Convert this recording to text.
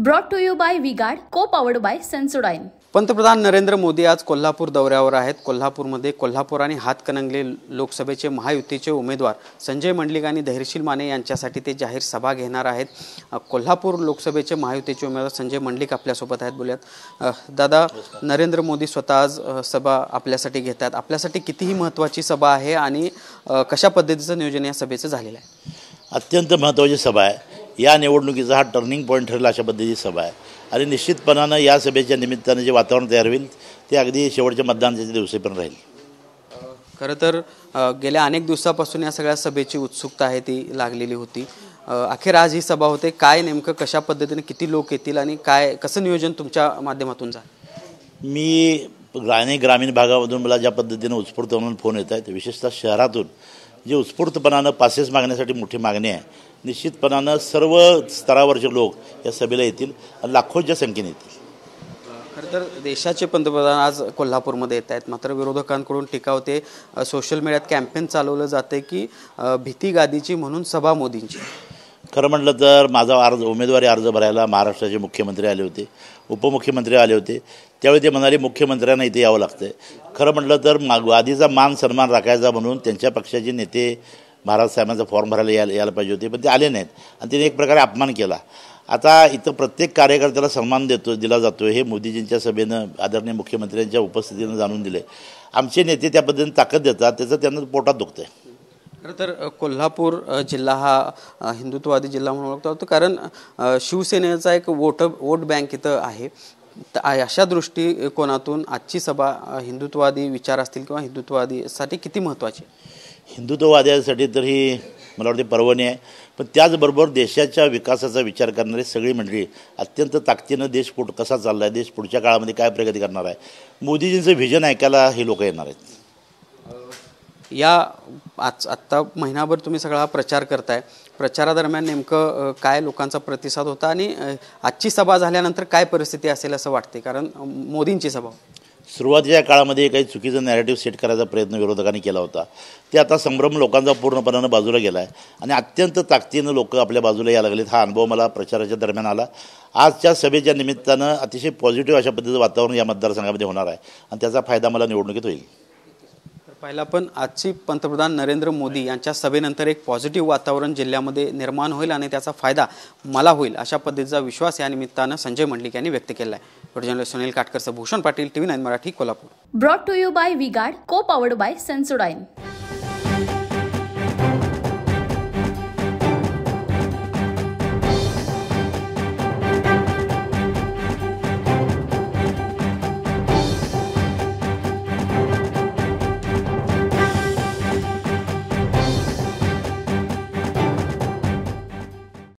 broad to you by Vguard co powered bye Sensodyne पंतप्रधान नरेंद्र मोदी आज कोल्हापूर दौऱ्यावर आहेत कोल्हापूरमध्ये कोल्हापूर आणि हातकणंगले लोकसभेचे महायुतीचे उमेदवार संजय मंडलिक आणि धैर्यशील माने यांच्यासाठी ते जाहीर सभा घेणार आहेत कोल्हापूर लोकसभेचे महायुतीचे उमेदवार संजय मंडलिक आपल्यासोबत आहेत बोलूयात दादा नरेंद्र मोदी स्वतः आज सभा आपल्यासाठी घेतात आपल्यासाठी कितीही महत्त्वाची सभा आहे आणि कशा पद्धतीचं नियोजन या सभेचं झालेलं आहे अत्यंत महत्त्वाची सभा आहे या निवडणुकीचा हा टर्निंग पॉईंट ठरेल अशा पद्धतीची सभा आहे आणि निश्चितपणानं या सभेच्या निमित्तानं जे वातावरण तयार होईल ते अगदी शेवटच्या मतदानाच्या दिवशी पण राहील खरं तर गेल्या अनेक दिवसापासून या सगळ्या सभेची उत्सुकता आहे ती लागलेली होती अखेर आज ही सभा होते काय नेमकं कशा पद्धतीने किती लोक येतील आणि काय कसं नियोजन तुमच्या माध्यमातून जा मी अनेक ग्रामीण भागामधून मला ज्या पद्धतीनं उत्स्फूर्त म्हणून फोन येत आहेत विशेषतः शहरातून जे उत्स्फूर्तपणानं पासेस मागण्यासाठी मोठी मागणी आहे निश्चितपणानं सर्व स्तरावरचे लोक या सभेला येतील आणि लाखोच्या संख्येने येतील खरं तर देशाचे पंतप्रधान आज कोल्हापूरमध्ये येत आहेत मात्र विरोधकांकडून टीका होते सोशल मीडियात कॅम्पेन चालवलं जाते की भीती गादीची म्हणून सभा मोदींची खरं म्हटलं तर माझा अर्ज उमेदवारी अर्ज भरायला महाराष्ट्राचे मुख्यमंत्री आले होते उपमुख्यमंत्री आले होते त्यावेळी ते म्हणाले मुख्यमंत्र्यांना इथे यावं लागतं खरं म्हटलं तर माग आधीचा मान सन्मान राखायचा म्हणून त्यांच्या पक्षाचे नेते महाराज साहेबांचा फॉर्म भरायला यायला यायला पाहिजे होते पण ते आले नाहीत आणि त्यांनी एक प्रकारे अपमान केला आता इथं प्रत्येक कार्यकर्त्याला सन्मान देतो दिला जातो हे मोदीजींच्या सभेनं आदरणीय मुख्यमंत्र्यांच्या उपस्थितीनं जाणून दिले आमचे नेते त्या पद्धतीने ताकद देतात त्याचं त्यांना पोटात दुखतं आहे खरं तर कोल्हापूर जिल्हा हा हिंदुत्ववादी जिल्हा म्हणून ओळखतो जातो कारण शिवसेनेचा एक वोट वोट बँक इथं आहे अशा दृष्टिकोनातून आजची सभा हिंदुत्ववादी विचार असतील किंवा हिंदुत्ववादीसाठी किती महत्त्वाची हिंदुत्ववाद्यासाठी तर ही मला वाटते पर्वणी आहे पण त्याचबरोबर देशाच्या विकासाचा विचार करणारी सगळी मंडळी अत्यंत ताकदीनं देश पुढ कसा चालला आहे देश पुढच्या काळामध्ये काय प्रगती करणार आहे मोदीजींचं व्हिजन ऐकायला हे लोक येणार आहेत या आज आत्ता महिनाभर तुम्ही सगळा प्रचार करताय प्रचारादरम्यान नेमकं काय लोकांचा प्रतिसाद होता आणि आजची सभा झाल्यानंतर काय परिस्थिती असेल असं वाटते कारण मोदींची सभा सुरुवातीच्या काळामध्ये काही चुकीचं नॅरेटिव्ह सेट करायचा प्रयत्न विरोधकांनी केला होता ते आता संभ्रम लोकांचा पूर्णपणानं बाजूला गेला आहे आणि अत्यंत ताकदीनं लोक आपल्या बाजूला यायला लागलेत हा अनुभव मला प्रचाराच्या दरम्यान आला आजच्या सभेच्या निमित्तानं अतिशय पॉझिटिव्ह अशा पद्धतीचं वातावरण या मतदारसंघामध्ये होणार आहे आणि त्याचा फायदा मला निवडणुकीत होईल पहिला पण आजची पंतप्रधान नरेंद्र मोदी यांच्या सभेनंतर एक पॉझिटिव्ह वातावरण जिल्ह्यामध्ये निर्माण होईल आणि त्याचा फायदा मला होईल अशा पद्धतीचा विश्वास या निमित्तानं संजय मंडलिक यांनी व्यक्त केला आहे सुनील काटकरचं Bhushan Patil TV nine Marathi Kolhapur brought to you by Vguard guard co powered by Sensodyne